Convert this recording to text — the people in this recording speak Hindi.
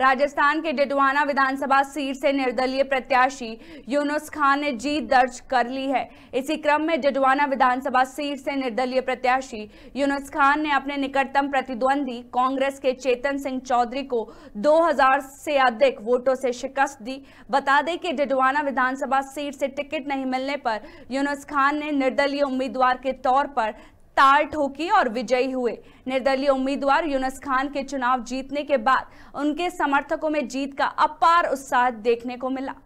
राजस्थान के डिडवाना विधानसभा सीट से निर्दलीय प्रत्याशी यूनुस खान ने जीत दर्ज कर ली है इसी क्रम में डिडवाना विधानसभा सीट से निर्दलीय प्रत्याशी यूनुस खान ने अपने निकटतम प्रतिद्वंदी कांग्रेस के चेतन सिंह चौधरी को 2000 से अधिक वोटों से शिकस्त दी बता दें कि डिडवाना विधानसभा सीट से टिकट नहीं मिलने पर यूनुस खान ने निर्दलीय उम्मीदवार के तौर पर ताल ठोकी और विजयी हुए निर्दलीय उम्मीदवार यूनस खान के चुनाव जीतने के बाद उनके समर्थकों में जीत का अपार उत्साह देखने को मिला